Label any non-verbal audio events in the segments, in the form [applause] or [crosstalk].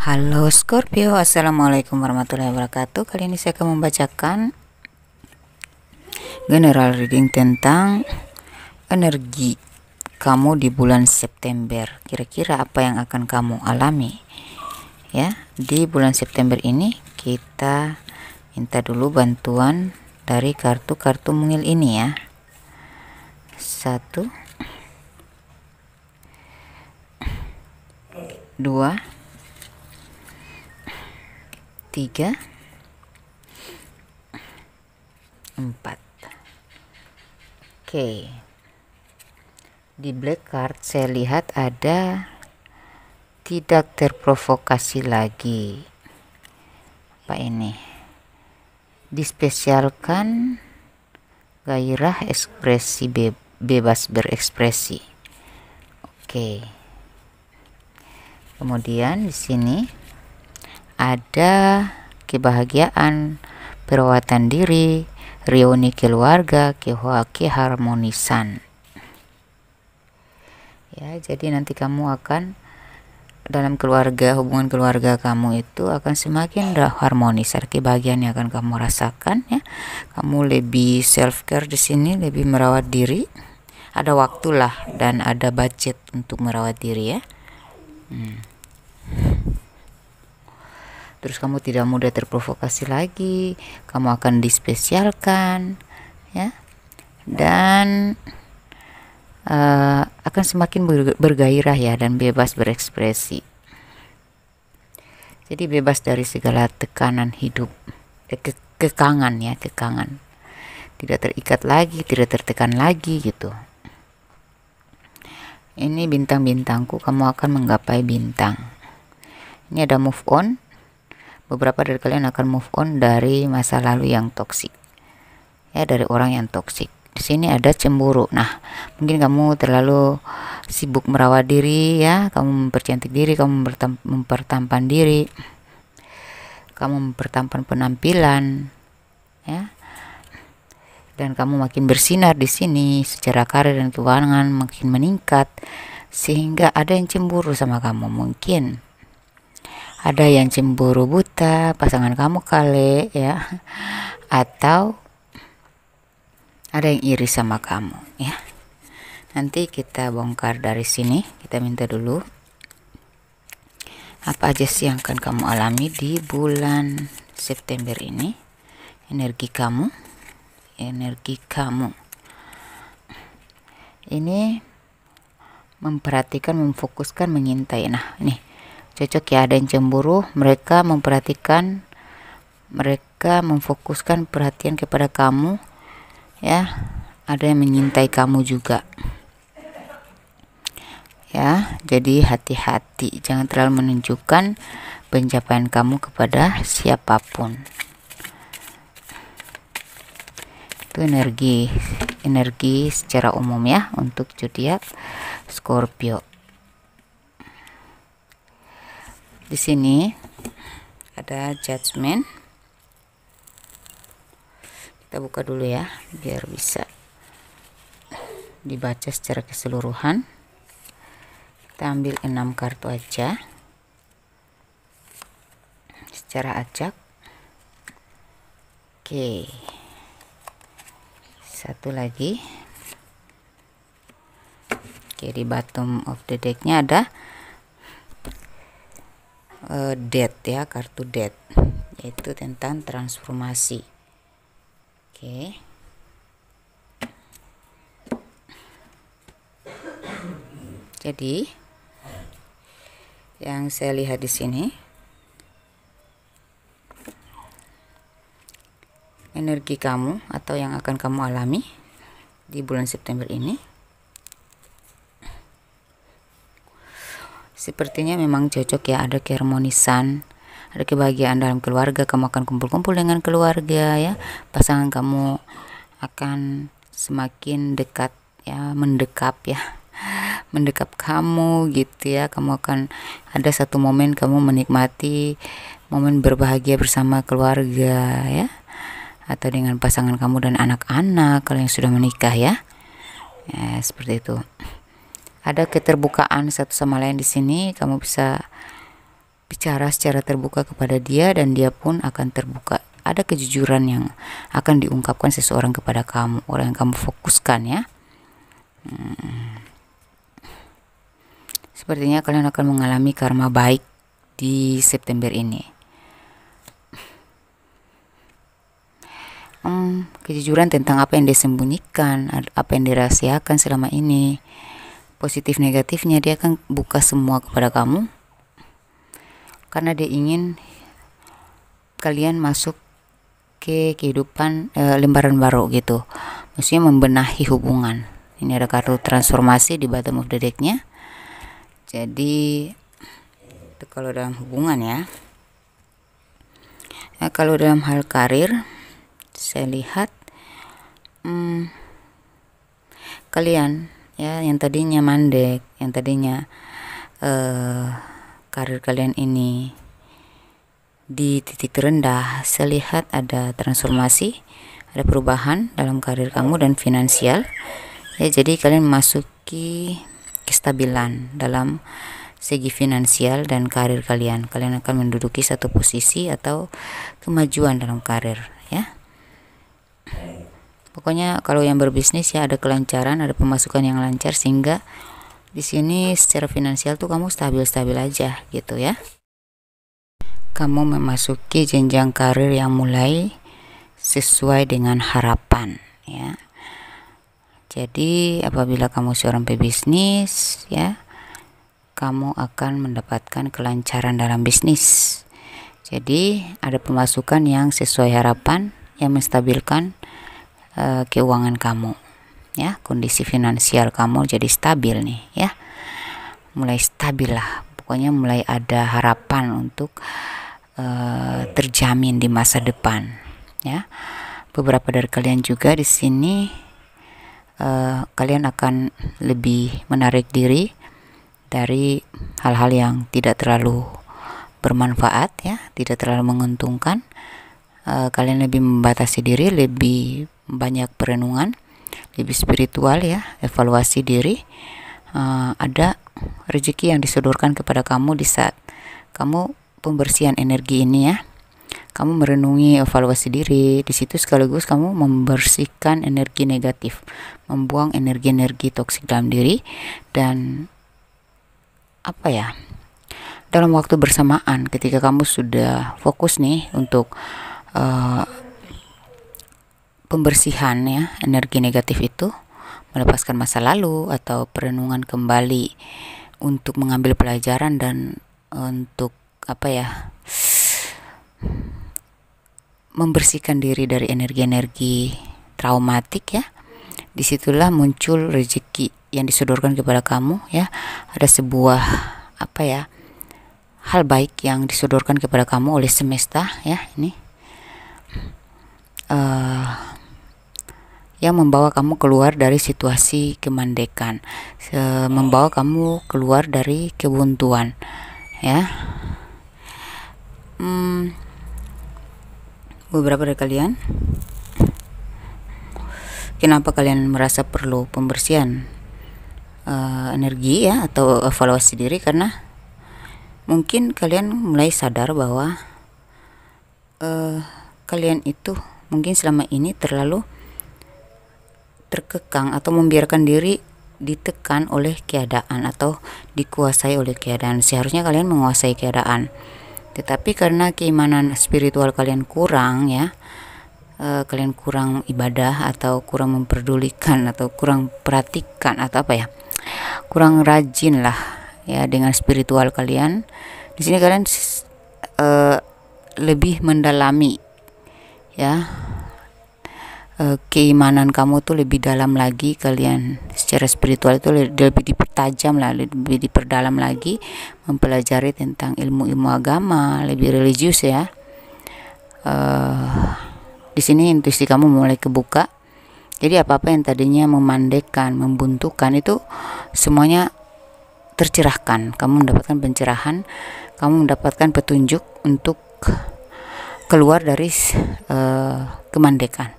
Halo Scorpio, Assalamualaikum warahmatullahi wabarakatuh Kali ini saya akan membacakan General reading tentang Energi Kamu di bulan September Kira-kira apa yang akan kamu alami Ya, di bulan September ini Kita minta dulu bantuan Dari kartu-kartu mungil ini ya Satu Dua tiga, empat. Oke, di black card saya lihat ada tidak terprovokasi lagi. Apa ini? Dispesialkan gairah ekspresi be bebas berekspresi. Oke. Kemudian di sini ada kebahagiaan, perawatan diri, reuni keluarga, keharmonisan. Ya, jadi nanti kamu akan dalam keluarga, hubungan keluarga kamu itu akan semakin harmonis. Kebahagiaan yang akan kamu rasakan ya. Kamu lebih self care di sini, lebih merawat diri. Ada waktulah dan ada budget untuk merawat diri ya. Hmm terus kamu tidak mudah terprovokasi lagi kamu akan dispesialkan ya dan uh, akan semakin bergairah ya dan bebas berekspresi jadi bebas dari segala tekanan hidup ke kekangan ya kekangan tidak terikat lagi tidak tertekan lagi gitu ini bintang-bintangku kamu akan menggapai bintang ini ada move on beberapa dari kalian akan move on dari masa lalu yang toksik ya dari orang yang toksik di sini ada cemburu nah mungkin kamu terlalu sibuk merawat diri ya kamu mempercantik diri kamu mempertampan diri kamu mempertampan penampilan ya dan kamu makin bersinar di sini secara karir dan keuangan makin meningkat sehingga ada yang cemburu sama kamu mungkin ada yang cemburu buta pasangan kamu kali ya atau ada yang iri sama kamu ya nanti kita bongkar dari sini kita minta dulu apa aja sih yang akan kamu alami di bulan September ini energi kamu energi kamu ini memperhatikan memfokuskan mengintai nah nih cocok ya ada yang cemburu mereka memperhatikan mereka memfokuskan perhatian kepada kamu ya ada yang menyintai kamu juga ya jadi hati-hati jangan terlalu menunjukkan pencapaian kamu kepada siapapun itu energi energi secara umum ya untuk zodiak Scorpio di sini ada judgment kita buka dulu ya biar bisa dibaca secara keseluruhan kita ambil 6 kartu aja secara acak oke satu lagi oke di bottom of the decknya ada uh, debt ya kartu debt yaitu tentang transformasi oke okay. jadi yang saya lihat di sini energi kamu atau yang akan kamu alami di bulan September ini Sepertinya memang cocok ya ada keharmonisan, ada kebahagiaan dalam keluarga, kamu akan kumpul-kumpul dengan keluarga ya. Pasangan kamu akan semakin dekat ya, mendekap ya. [laughs] Mendekap kamu gitu ya. Kamu akan ada satu momen kamu menikmati momen berbahagia bersama keluarga ya. Atau dengan pasangan kamu dan anak-anak kalau yang sudah menikah ya. Ya, seperti itu ada keterbukaan satu sama lain di sini kamu bisa bicara secara terbuka kepada dia dan dia pun akan terbuka ada kejujuran yang akan diungkapkan seseorang kepada kamu orang yang kamu fokuskan ya hmm. sepertinya kalian akan mengalami karma baik di September ini hmm, kejujuran tentang apa yang disembunyikan apa yang dirahasiakan selama ini positif negatifnya dia akan buka semua kepada kamu karena dia ingin kalian masuk ke kehidupan e, lembaran baru gitu maksudnya membenahi hubungan ini ada kartu transformasi di bottom of the decknya jadi itu kalau dalam hubungan ya nah, kalau dalam hal karir saya lihat hmm, kalian ya yang tadinya mandek yang tadinya uh, karir kalian ini di titik terendah saya lihat ada transformasi ada perubahan dalam karir kamu dan finansial ya jadi kalian masuki kestabilan dalam segi finansial dan karir kalian kalian akan menduduki satu posisi atau kemajuan dalam karir ya pokoknya kalau yang berbisnis ya ada kelancaran ada pemasukan yang lancar sehingga di sini secara finansial tuh kamu stabil-stabil aja gitu ya kamu memasuki jenjang karir yang mulai sesuai dengan harapan ya jadi apabila kamu seorang pebisnis ya kamu akan mendapatkan kelancaran dalam bisnis jadi ada pemasukan yang sesuai harapan yang menstabilkan Eh, keuangan kamu ya kondisi finansial kamu jadi stabil nih ya mulai stabil lah pokoknya mulai ada harapan untuk uh, terjamin di masa depan ya beberapa dari kalian juga di sini uh, kalian akan lebih menarik diri dari hal-hal yang tidak terlalu bermanfaat ya tidak terlalu menguntungkan uh, kalian lebih membatasi diri lebih banyak perenungan lebih spiritual ya evaluasi diri uh, ada rezeki yang disodorkan kepada kamu di saat kamu pembersihan energi ini ya kamu merenungi evaluasi diri di situ sekaligus kamu membersihkan energi negatif membuang energi-energi toksik dalam diri dan apa ya dalam waktu bersamaan ketika kamu sudah fokus nih untuk uh, pembersihan ya energi negatif itu melepaskan masa lalu atau perenungan kembali untuk mengambil pelajaran dan untuk apa ya membersihkan diri dari energi-energi traumatik ya disitulah muncul rezeki yang disodorkan kepada kamu ya ada sebuah apa ya hal baik yang disodorkan kepada kamu oleh semesta ya ini uh, yang membawa kamu keluar dari situasi kemandekan, membawa kamu keluar dari kebuntuan, ya. Hmm, beberapa dari kalian, kenapa kalian merasa perlu pembersihan uh, energi ya atau evaluasi diri karena mungkin kalian mulai sadar bahwa uh, kalian itu mungkin selama ini terlalu terkekang atau membiarkan diri ditekan oleh keadaan atau dikuasai oleh keadaan. Seharusnya kalian menguasai keadaan. Tetapi karena keimanan spiritual kalian kurang ya, eh, kalian kurang ibadah atau kurang memperdulikan atau kurang perhatikan atau apa ya? Kurang rajin lah ya dengan spiritual kalian. Di sini kalian eh, lebih mendalami ya Eh, keimanan kamu tuh lebih dalam lagi kalian secara spiritual itu lebih dipertajam lah lebih diperdalam lagi mempelajari tentang ilmu-ilmu agama lebih religius ya uh, di sini intuisi kamu mulai kebuka jadi apa apa yang tadinya memandekan membuntukan itu semuanya tercerahkan kamu mendapatkan pencerahan kamu mendapatkan petunjuk untuk keluar dari uh, kemandekan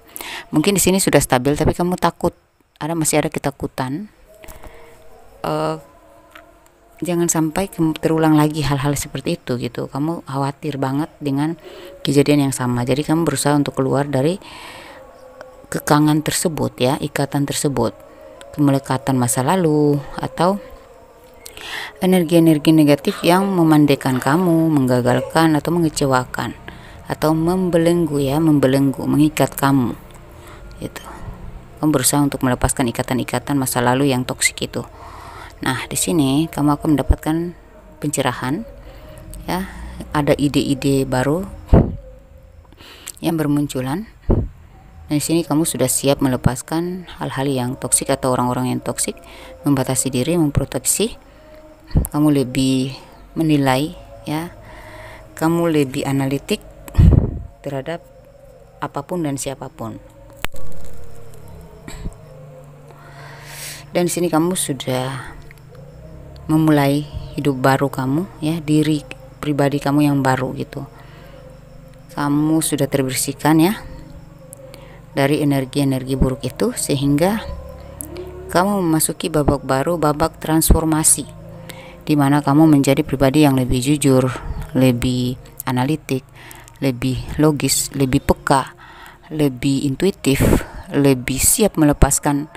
mungkin di sini sudah stabil tapi kamu takut ada masih ada ketakutan uh, jangan sampai terulang lagi hal-hal seperti itu gitu kamu khawatir banget dengan kejadian yang sama jadi kamu berusaha untuk keluar dari kekangan tersebut ya ikatan tersebut kemelekatan masa lalu atau energi-energi negatif yang memandekan kamu, menggagalkan atau mengecewakan atau membelenggu ya, membelenggu, mengikat kamu gitu kamu berusaha untuk melepaskan ikatan-ikatan masa lalu yang toksik itu nah di sini kamu akan mendapatkan pencerahan ya ada ide-ide baru yang bermunculan dan di sini kamu sudah siap melepaskan hal-hal yang toksik atau orang-orang yang toksik, membatasi diri, memproteksi. Kamu lebih menilai ya. Kamu lebih analitik terhadap apapun dan siapapun. Dan di sini kamu sudah memulai hidup baru kamu ya, diri pribadi kamu yang baru gitu. Kamu sudah terbersihkan ya dari energi-energi buruk itu sehingga kamu memasuki babak baru, babak transformasi di mana kamu menjadi pribadi yang lebih jujur, lebih analitik, lebih logis, lebih peka, lebih intuitif, lebih siap melepaskan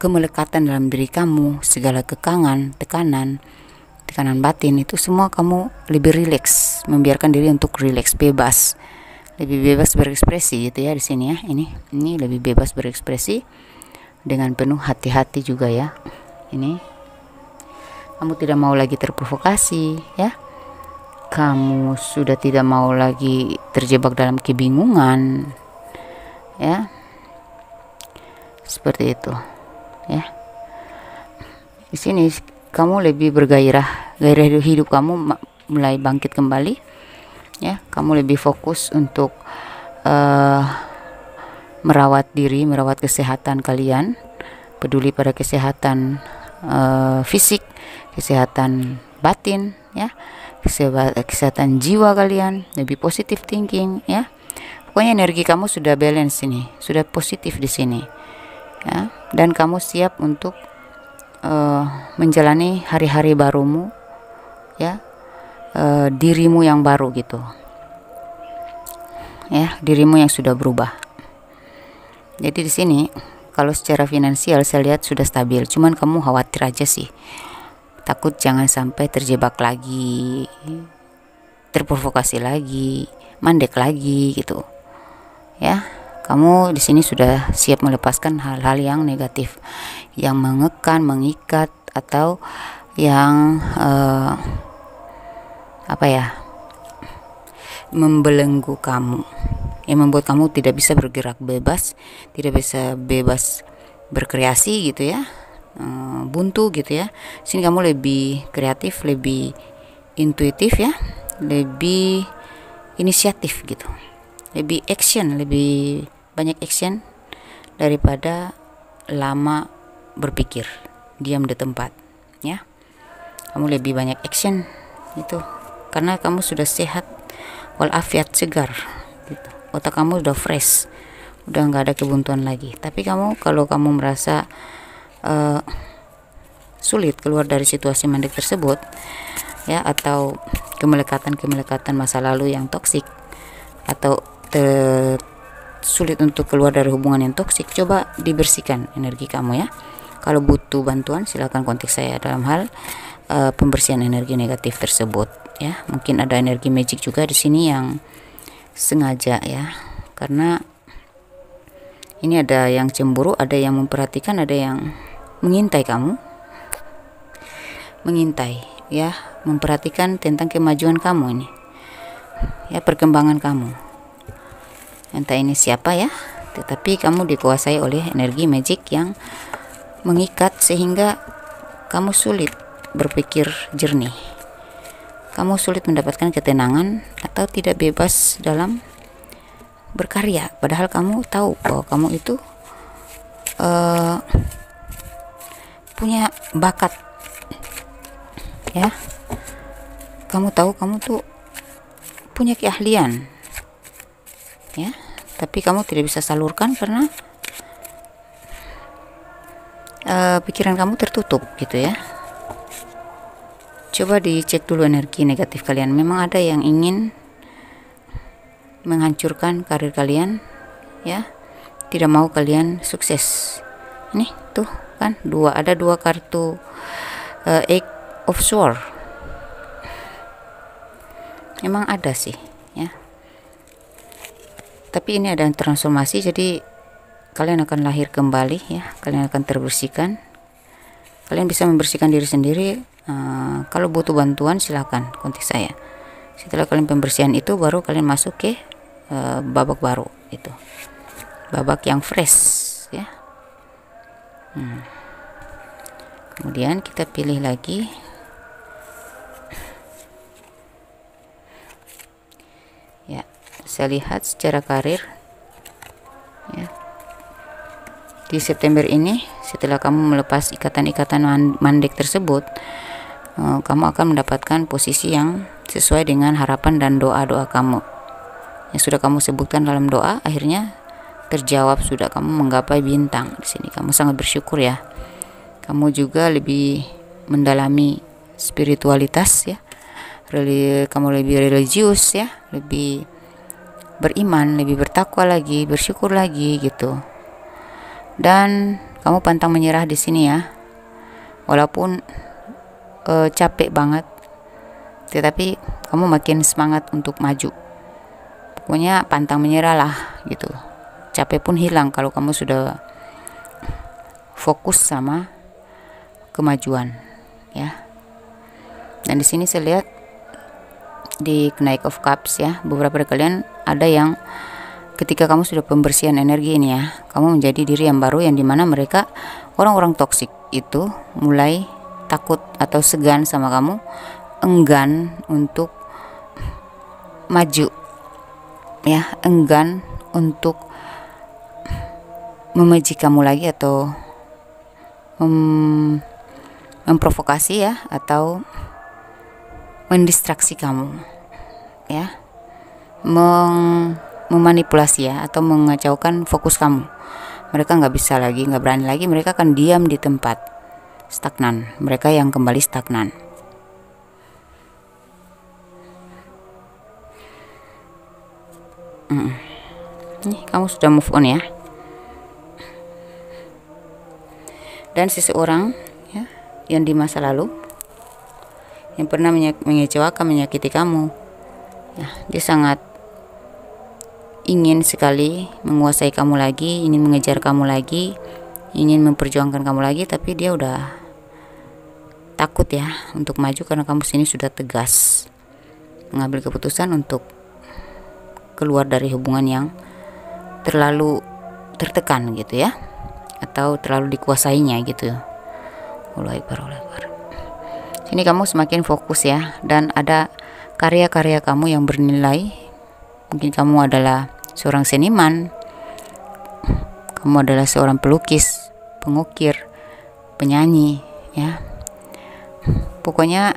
kemelekatan dalam diri kamu, segala kekangan, tekanan, tekanan batin itu semua kamu lebih rileks, membiarkan diri untuk rileks, bebas. Lebih bebas berekspresi gitu ya di sini ya. Ini ini lebih bebas berekspresi dengan penuh hati-hati juga ya. Ini kamu tidak mau lagi terprovokasi ya. Kamu sudah tidak mau lagi terjebak dalam kebingungan, ya seperti itu ya di sini kamu lebih bergairah gairah hidup kamu mulai bangkit kembali ya kamu lebih fokus untuk uh, merawat diri merawat kesehatan kalian peduli pada kesehatan uh, fisik kesehatan batin ya kesehatan jiwa kalian lebih positif thinking ya Pokoknya energi kamu sudah balance ini, sudah positif di sini. Ya, dan kamu siap untuk uh, menjalani hari-hari barumu ya. Uh, dirimu yang baru gitu. Ya, dirimu yang sudah berubah. Jadi di sini kalau secara finansial saya lihat sudah stabil, cuman kamu khawatir aja sih. Takut jangan sampai terjebak lagi, terprovokasi lagi, mandek lagi gitu ya kamu di sini sudah siap melepaskan hal-hal yang negatif yang mengekan mengikat atau yang uh, apa ya membelenggu kamu yang membuat kamu tidak bisa bergerak bebas tidak bisa bebas berkreasi gitu ya eh, buntu gitu ya sini kamu lebih kreatif lebih intuitif ya lebih inisiatif gitu lebih action lebih banyak action daripada lama berpikir diam di tempat ya kamu lebih banyak action itu karena kamu sudah sehat walafiat segar gitu. otak kamu sudah fresh udah nggak ada kebuntuan lagi tapi kamu kalau kamu merasa uh, sulit keluar dari situasi mendek tersebut ya atau kemelekatan-kemelekatan masa lalu yang toksik atau sulit untuk keluar dari hubungan yang toksik, coba dibersihkan energi kamu ya. Kalau butuh bantuan silakan kontak saya dalam hal uh, pembersihan energi negatif tersebut ya. Mungkin ada energi magic juga di sini yang sengaja ya. Karena ini ada yang cemburu, ada yang memperhatikan, ada yang mengintai kamu. Mengintai ya, memperhatikan tentang kemajuan kamu ini. Ya, perkembangan kamu entah ini siapa ya tetapi kamu dikuasai oleh energi magic yang mengikat sehingga kamu sulit berpikir jernih kamu sulit mendapatkan ketenangan atau tidak bebas dalam berkarya padahal kamu tahu bahwa kamu itu uh, punya bakat ya kamu tahu kamu tuh punya keahlian ya tapi kamu tidak bisa salurkan karena e, pikiran kamu tertutup gitu ya coba dicek dulu energi negatif kalian memang ada yang ingin menghancurkan karir kalian ya tidak mau kalian sukses ini tuh kan dua ada dua kartu uh, eh, egg of sword memang ada sih ya tapi ini ada transformasi jadi kalian akan lahir kembali ya kalian akan terbersihkan kalian bisa membersihkan diri sendiri uh, kalau butuh bantuan silahkan kontak saya setelah kalian pembersihan itu baru kalian masuk ke uh, babak baru itu babak yang fresh ya hmm. kemudian kita pilih lagi saya lihat secara karir ya di September ini setelah kamu melepas ikatan-ikatan mandek tersebut eh, kamu akan mendapatkan posisi yang sesuai dengan harapan dan doa-doa kamu yang sudah kamu sebutkan dalam doa akhirnya terjawab sudah kamu menggapai bintang di sini kamu sangat bersyukur ya kamu juga lebih mendalami spiritualitas ya kamu lebih religius ya lebih beriman, lebih bertakwa lagi, bersyukur lagi gitu. Dan kamu pantang menyerah di sini ya. Walaupun uh, capek banget, tetapi kamu makin semangat untuk maju. Pokoknya pantang menyerah lah gitu. Capek pun hilang kalau kamu sudah fokus sama kemajuan ya. Dan di sini saya lihat di Knight of Cups ya, beberapa kalian ada yang ketika kamu sudah pembersihan energi ini ya, kamu menjadi diri yang baru yang dimana mereka orang-orang toksik itu mulai takut atau segan sama kamu, enggan untuk maju, ya, enggan untuk memuji kamu lagi atau mem memprovokasi ya atau mendistraksi kamu ya meng memanipulasi ya atau mengacaukan fokus kamu mereka nggak bisa lagi nggak berani lagi mereka akan diam di tempat stagnan mereka yang kembali stagnan hmm. nih kamu sudah move on ya dan seseorang ya yang di masa lalu yang pernah mengecewakan menyakiti kamu ya dia sangat ingin sekali menguasai kamu lagi, ingin mengejar kamu lagi, ingin memperjuangkan kamu lagi, tapi dia udah takut ya untuk maju karena kamu sini sudah tegas mengambil keputusan untuk keluar dari hubungan yang terlalu tertekan gitu ya atau terlalu dikuasainya gitu. Mulai Akbar, Sini kamu semakin fokus ya dan ada karya-karya kamu yang bernilai mungkin kamu adalah seorang seniman kamu adalah seorang pelukis pengukir penyanyi ya pokoknya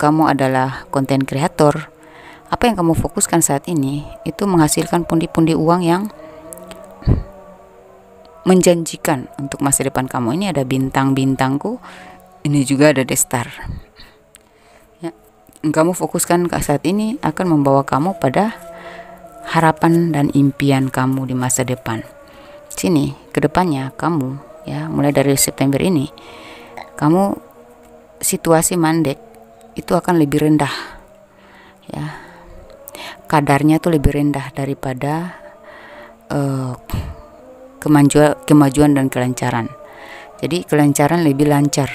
kamu adalah konten kreator apa yang kamu fokuskan saat ini itu menghasilkan pundi-pundi uang yang menjanjikan untuk masa depan kamu ini ada bintang-bintangku ini juga ada destar ya, kamu fokuskan saat ini akan membawa kamu pada harapan dan impian kamu di masa depan. Sini, kedepannya kamu ya mulai dari September ini, kamu situasi mandek itu akan lebih rendah ya kadarnya tuh lebih rendah daripada uh, kemajuan kemajuan dan kelancaran jadi kelancaran lebih lancar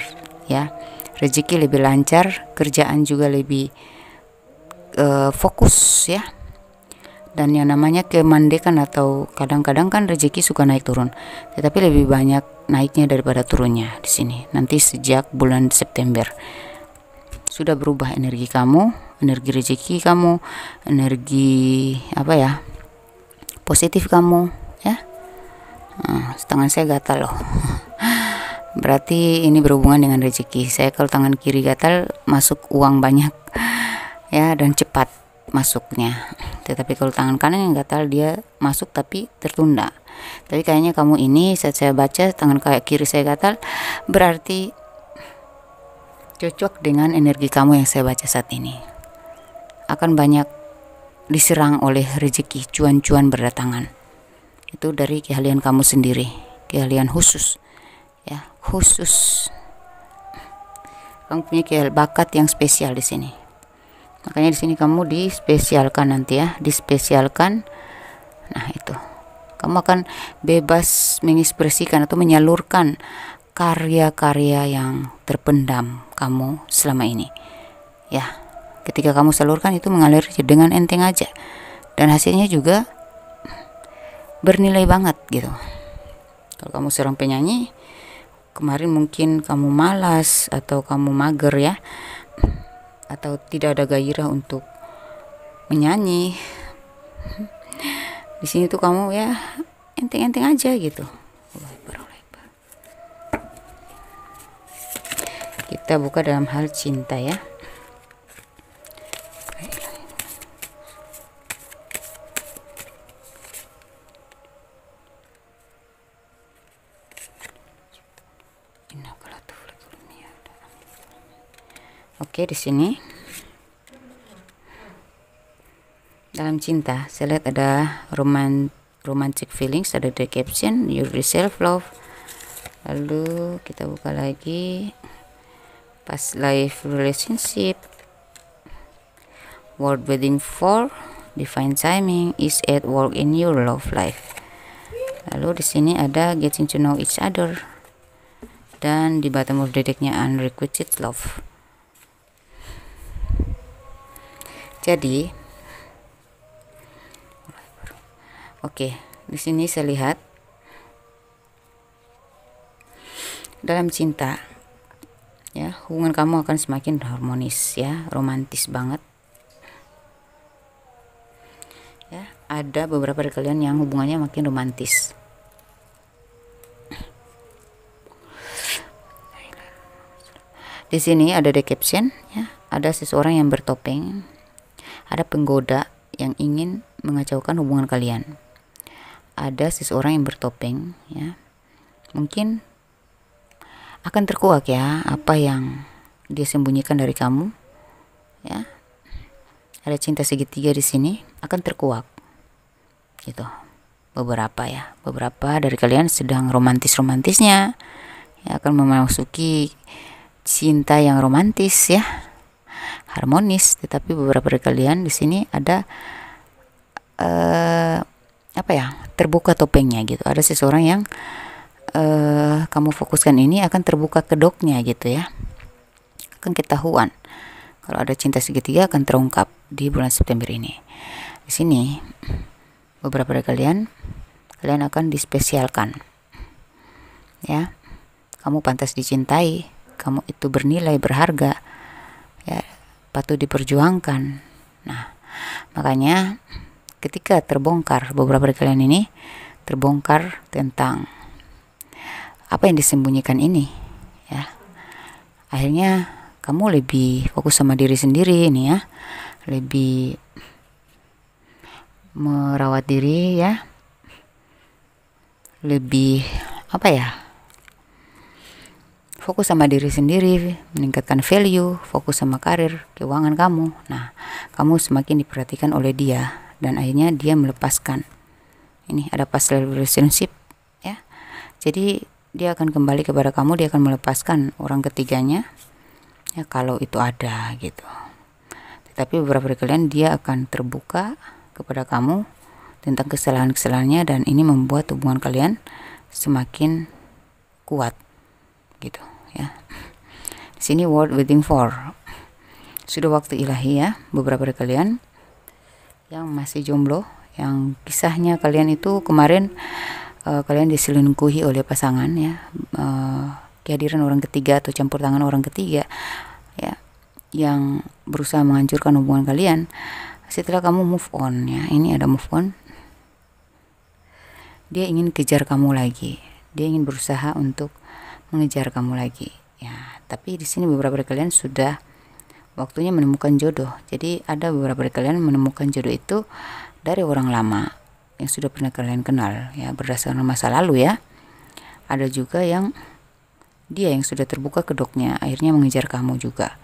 ya rezeki lebih lancar kerjaan juga lebih uh, fokus ya dan yang namanya kemandekan atau kadang-kadang kan rezeki suka naik turun tetapi lebih banyak naiknya daripada turunnya di sini nanti sejak bulan September sudah berubah energi kamu energi rezeki kamu energi apa ya positif kamu ya nah, tangan saya gatal loh [laughs] berarti ini berhubungan dengan rezeki saya kalau tangan kiri gatal masuk uang banyak [laughs] ya dan cepat masuknya tetapi kalau tangan kanan yang gatal dia masuk tapi tertunda tapi kayaknya kamu ini saat saya baca tangan kayak kiri saya gatal berarti cocok dengan energi kamu yang saya baca saat ini akan banyak diserang oleh rezeki cuan-cuan berdatangan itu dari keahlian kamu sendiri keahlian khusus ya khusus kamu punya bakat yang spesial di sini makanya di sini kamu dispesialkan nanti ya dispesialkan nah itu kamu akan bebas mengekspresikan atau menyalurkan karya-karya yang terpendam kamu selama ini ya ketika kamu salurkan itu mengalir dengan enteng aja dan hasilnya juga bernilai banget gitu kalau kamu seorang penyanyi kemarin mungkin kamu malas atau kamu mager ya atau tidak ada gairah untuk menyanyi di sini tuh kamu ya enteng-enteng aja gitu kita buka dalam hal cinta ya Oke, di sini dalam cinta, saya lihat ada roman romantic feelings, ada the caption you self love. Lalu kita buka lagi past life relationship world wedding for divine timing is at work in your love life lalu di sini ada getting to know each other dan di bottom of dedeknya unrequited love jadi oke di sini saya lihat dalam cinta ya hubungan kamu akan semakin harmonis ya romantis banget ya ada beberapa dari kalian yang hubungannya makin romantis di sini ada decaption ya ada seseorang yang bertopeng ada penggoda yang ingin mengacaukan hubungan kalian. Ada seseorang yang bertopeng, ya. Mungkin akan terkuak ya apa yang dia sembunyikan dari kamu, ya. Ada cinta segitiga di sini akan terkuak. Gitu. Beberapa ya, beberapa dari kalian sedang romantis-romantisnya ya akan memasuki cinta yang romantis ya harmonis tetapi beberapa dari kalian di sini ada uh, apa ya terbuka topengnya gitu ada seseorang yang uh, kamu fokuskan ini akan terbuka kedoknya gitu ya akan ketahuan kalau ada cinta segitiga akan terungkap di bulan September ini di sini beberapa dari kalian kalian akan dispesialkan ya kamu pantas dicintai kamu itu bernilai berharga ya patut diperjuangkan. Nah, makanya ketika terbongkar beberapa dari kalian ini terbongkar tentang apa yang disembunyikan ini, ya. Akhirnya kamu lebih fokus sama diri sendiri ini ya. Lebih merawat diri ya. Lebih apa ya? fokus sama diri sendiri, meningkatkan value, fokus sama karir, keuangan kamu. Nah, kamu semakin diperhatikan oleh dia dan akhirnya dia melepaskan. Ini ada past relationship ya. Jadi dia akan kembali kepada kamu, dia akan melepaskan orang ketiganya. Ya kalau itu ada gitu. Tetapi beberapa dari kalian dia akan terbuka kepada kamu tentang kesalahan-kesalahannya dan ini membuat hubungan kalian semakin kuat gitu ya. Di sini word waiting for. Sudah waktu ilahi ya, beberapa dari kalian yang masih jomblo, yang kisahnya kalian itu kemarin uh, kalian diselingkuhi oleh pasangan ya. Uh, kehadiran orang ketiga atau campur tangan orang ketiga ya yang berusaha menghancurkan hubungan kalian setelah kamu move on ya ini ada move on dia ingin kejar kamu lagi dia ingin berusaha untuk mengejar kamu lagi ya tapi di sini beberapa dari kalian sudah waktunya menemukan jodoh jadi ada beberapa dari kalian menemukan jodoh itu dari orang lama yang sudah pernah kalian kenal ya berdasarkan masa lalu ya ada juga yang dia yang sudah terbuka kedoknya akhirnya mengejar kamu juga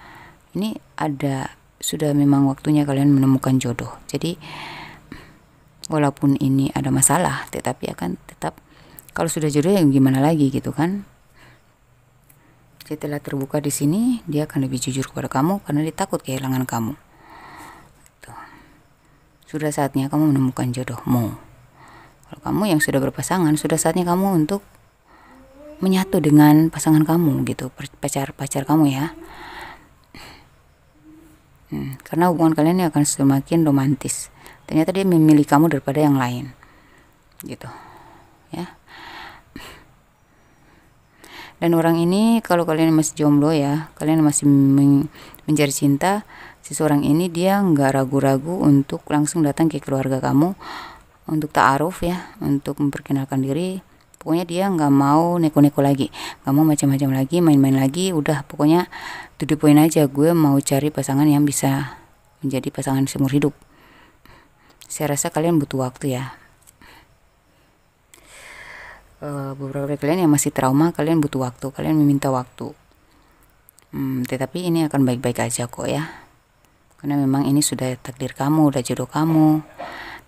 ini ada sudah memang waktunya kalian menemukan jodoh jadi walaupun ini ada masalah tetapi akan tetap kalau sudah jodoh yang gimana lagi gitu kan setelah terbuka di sini dia akan lebih jujur kepada kamu karena dia takut kehilangan kamu Tuh. sudah saatnya kamu menemukan jodohmu kalau kamu yang sudah berpasangan sudah saatnya kamu untuk menyatu dengan pasangan kamu gitu pacar pacar kamu ya hmm, karena hubungan kalian ini akan semakin romantis ternyata dia memilih kamu daripada yang lain gitu Dan orang ini kalau kalian masih jomblo ya, kalian masih men mencari cinta, seseorang ini dia nggak ragu-ragu untuk langsung datang ke keluarga kamu untuk taaruf ya, untuk memperkenalkan diri. Pokoknya dia nggak mau neko-neko lagi, nggak mau macam-macam lagi, main-main lagi. Udah pokoknya tujuh poin aja gue mau cari pasangan yang bisa menjadi pasangan seumur hidup. Saya rasa kalian butuh waktu ya uh, beberapa dari kalian yang masih trauma kalian butuh waktu kalian meminta waktu hmm, tetapi ini akan baik-baik aja kok ya karena memang ini sudah takdir kamu udah jodoh kamu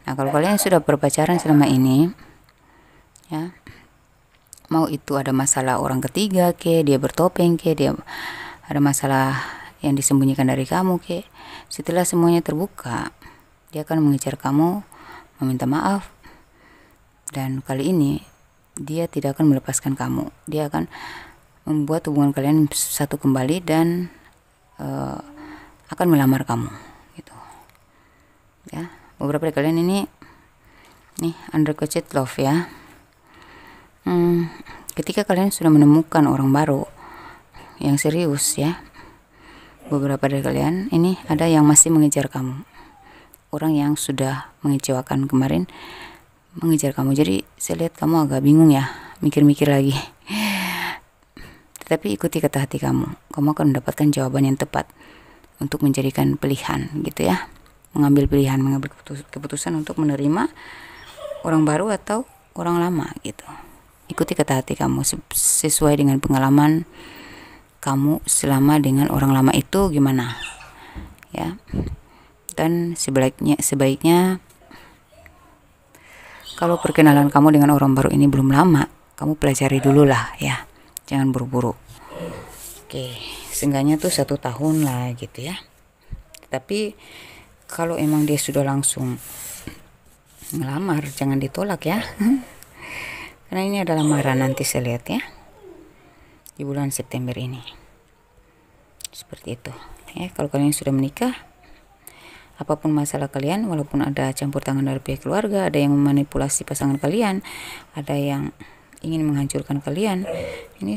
nah kalau kalian sudah berpacaran selama ini ya mau itu ada masalah orang ketiga ke dia bertopeng ke dia ada masalah yang disembunyikan dari kamu ke setelah semuanya terbuka dia akan mengejar kamu meminta maaf dan kali ini dia tidak akan melepaskan kamu dia akan membuat hubungan kalian satu kembali dan uh, akan melamar kamu gitu ya beberapa dari kalian ini nih undercoated love ya hmm, ketika kalian sudah menemukan orang baru yang serius ya beberapa dari kalian ini ada yang masih mengejar kamu orang yang sudah mengecewakan kemarin mengejar kamu. Jadi saya lihat kamu agak bingung ya, mikir-mikir lagi. Tetapi ikuti kata hati kamu. Kamu akan mendapatkan jawaban yang tepat untuk menjadikan pilihan gitu ya. Mengambil pilihan, mengambil keputusan untuk menerima orang baru atau orang lama gitu. Ikuti kata hati kamu sesuai dengan pengalaman kamu selama dengan orang lama itu gimana ya dan sebaiknya sebaiknya kalau perkenalan kamu dengan orang baru ini belum lama, kamu pelajari dulu lah ya. Jangan buru-buru. Oke, seenggaknya tuh satu tahun lah gitu ya. Tapi kalau emang dia sudah langsung ngelamar, jangan ditolak ya. [laughs] Karena ini adalah lamaran nanti saya lihat ya. Di bulan September ini. Seperti itu. Ya, kalau kalian sudah menikah, apapun masalah kalian walaupun ada campur tangan dari pihak keluarga ada yang memanipulasi pasangan kalian ada yang ingin menghancurkan kalian ini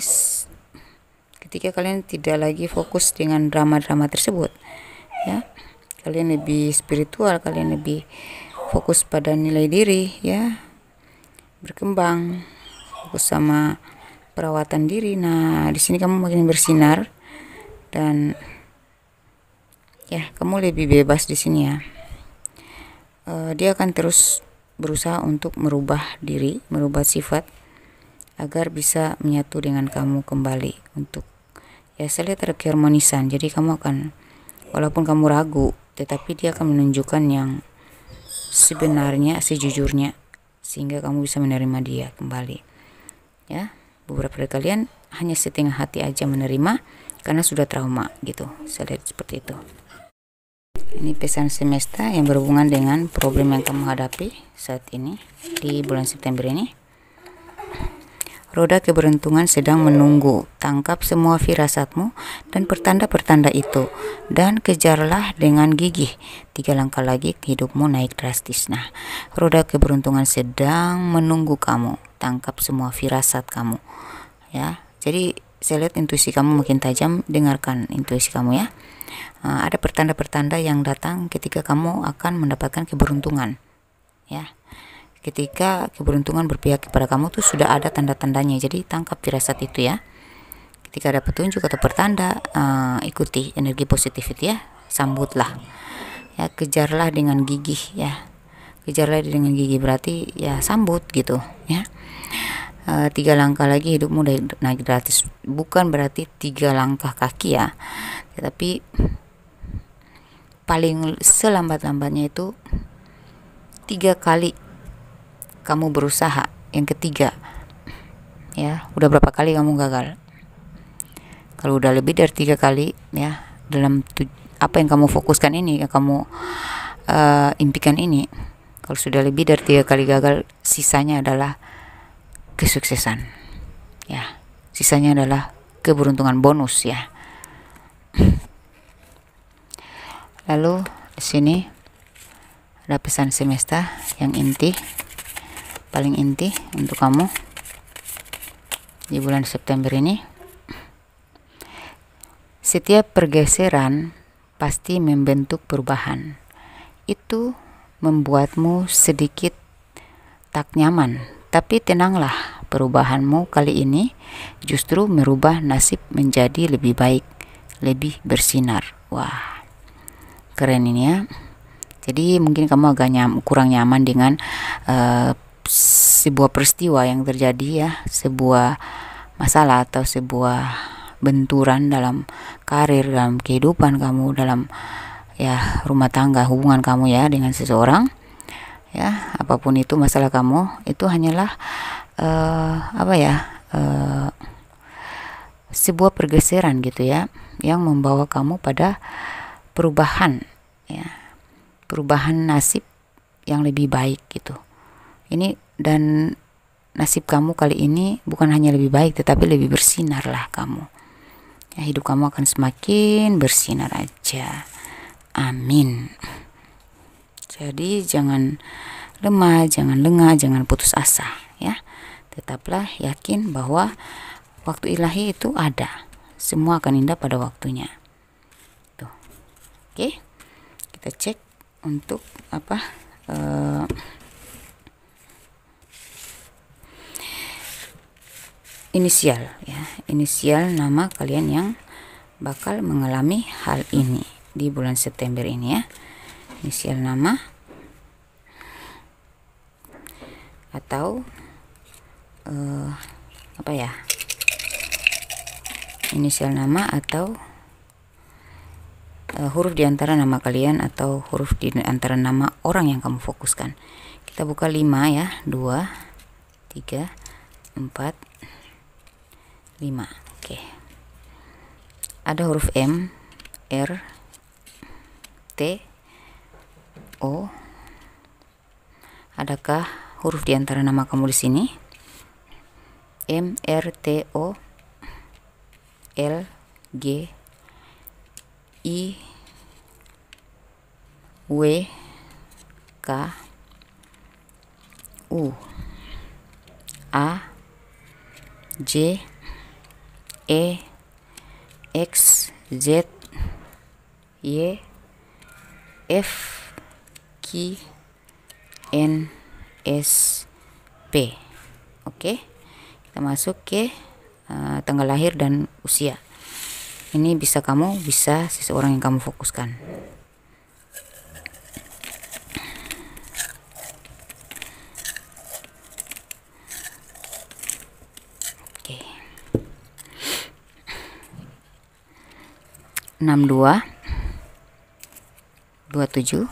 ketika kalian tidak lagi fokus dengan drama-drama tersebut ya kalian lebih spiritual kalian lebih fokus pada nilai diri ya berkembang fokus sama perawatan diri nah di sini kamu makin bersinar dan ya kamu lebih bebas di sini ya uh, dia akan terus berusaha untuk merubah diri merubah sifat agar bisa menyatu dengan kamu kembali untuk ya saya lihat ada keharmonisan jadi kamu akan walaupun kamu ragu tetapi dia akan menunjukkan yang sebenarnya sejujurnya sehingga kamu bisa menerima dia kembali ya beberapa dari kalian hanya setengah hati aja menerima karena sudah trauma gitu saya lihat seperti itu ini pesan semesta yang berhubungan dengan problem yang kamu hadapi saat ini di bulan September ini roda keberuntungan sedang menunggu tangkap semua firasatmu dan pertanda-pertanda itu dan kejarlah dengan gigih tiga langkah lagi hidupmu naik drastis nah roda keberuntungan sedang menunggu kamu tangkap semua firasat kamu ya jadi saya lihat intuisi kamu makin tajam dengarkan intuisi kamu ya eh, ada pertanda-pertanda yang datang ketika kamu akan mendapatkan keberuntungan ya ketika keberuntungan berpihak kepada kamu tuh sudah ada tanda-tandanya jadi tangkap firasat itu ya ketika ada petunjuk atau pertanda uh, ikuti energi positif itu ya sambutlah ya kejarlah dengan gigih ya kejarlah dengan gigi berarti ya sambut gitu ya uh, tiga langkah lagi hidupmu naik gratis bukan berarti tiga langkah kaki ya tetapi paling selambat-lambatnya itu tiga kali kamu berusaha yang ketiga ya udah berapa kali kamu gagal kalau udah lebih dari tiga kali ya dalam apa yang kamu fokuskan ini yang kamu uh, impikan ini kalau sudah lebih dari tiga kali gagal sisanya adalah kesuksesan ya sisanya adalah keberuntungan bonus ya lalu di sini ada pesan semesta yang inti paling inti untuk kamu di bulan September ini setiap pergeseran pasti membentuk perubahan itu membuatmu sedikit tak nyaman tapi tenanglah, perubahanmu kali ini justru merubah nasib menjadi lebih baik, lebih bersinar. Wah, keren ini ya. Jadi mungkin kamu agak nyam, kurang nyaman dengan uh, sebuah peristiwa yang terjadi ya, sebuah masalah atau sebuah benturan dalam karir, dalam kehidupan kamu, dalam ya rumah tangga, hubungan kamu ya dengan seseorang ya apapun itu masalah kamu itu hanyalah uh, apa ya uh, sebuah pergeseran gitu ya yang membawa kamu pada perubahan ya perubahan nasib yang lebih baik gitu ini dan nasib kamu kali ini bukan hanya lebih baik tetapi lebih bersinar lah kamu ya hidup kamu akan semakin bersinar aja amin jadi jangan lemah, jangan lengah, jangan putus asa ya. Tetaplah yakin bahwa waktu ilahi itu ada. Semua akan indah pada waktunya. Tuh. Oke. Kita cek untuk apa? Uh, inisial ya inisial nama kalian yang bakal mengalami hal ini di bulan September ini ya inisial nama atau uh, apa ya inisial nama atau uh, huruf di antara nama kalian atau huruf di antara nama orang yang kamu fokuskan kita buka 5 ya 2 3 4 5 oke okay. ada huruf M R T O. Adakah huruf di antara nama kamu di sini? M R T O L G I W K U A J E X Z Y F memiliki NSP. Oke. Kita masuk ke uh, tanggal lahir dan usia. Ini bisa kamu bisa seseorang yang kamu fokuskan. Oke. 62 27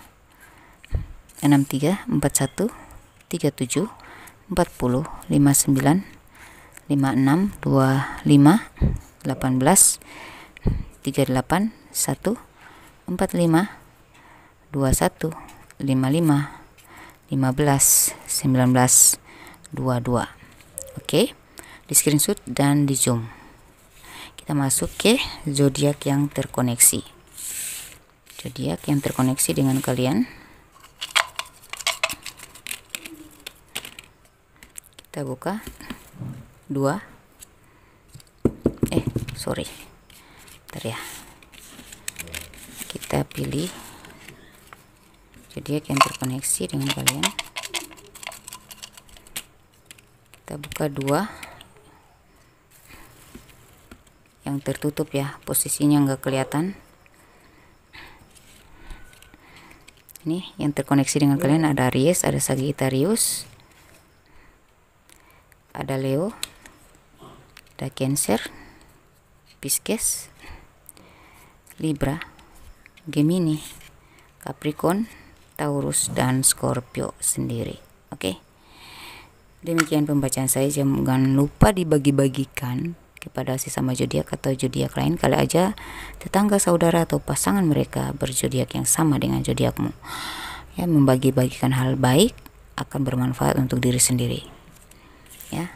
63 41 37 40 59 56 25 18 38 1 45 21 55 15 19 22 oke di screenshot dan di zoom kita masuk ke zodiak yang terkoneksi zodiak yang terkoneksi dengan kalian kita buka dua eh sorry bentar ya kita pilih jadi yang terkoneksi dengan kalian kita buka dua yang tertutup ya posisinya nggak kelihatan ini yang terkoneksi dengan kalian ada Aries ada Sagittarius ada Leo ada Cancer Pisces Libra Gemini Capricorn Taurus dan Scorpio sendiri oke okay? demikian pembacaan saya jangan lupa dibagi-bagikan kepada sesama zodiak atau zodiak lain kali aja tetangga saudara atau pasangan mereka berzodiak yang sama dengan zodiakmu ya membagi-bagikan hal baik akan bermanfaat untuk diri sendiri ya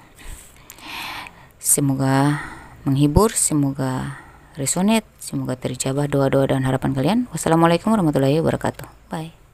semoga menghibur semoga resonate semoga terjabah doa-doa dan harapan kalian wassalamualaikum warahmatullahi wabarakatuh bye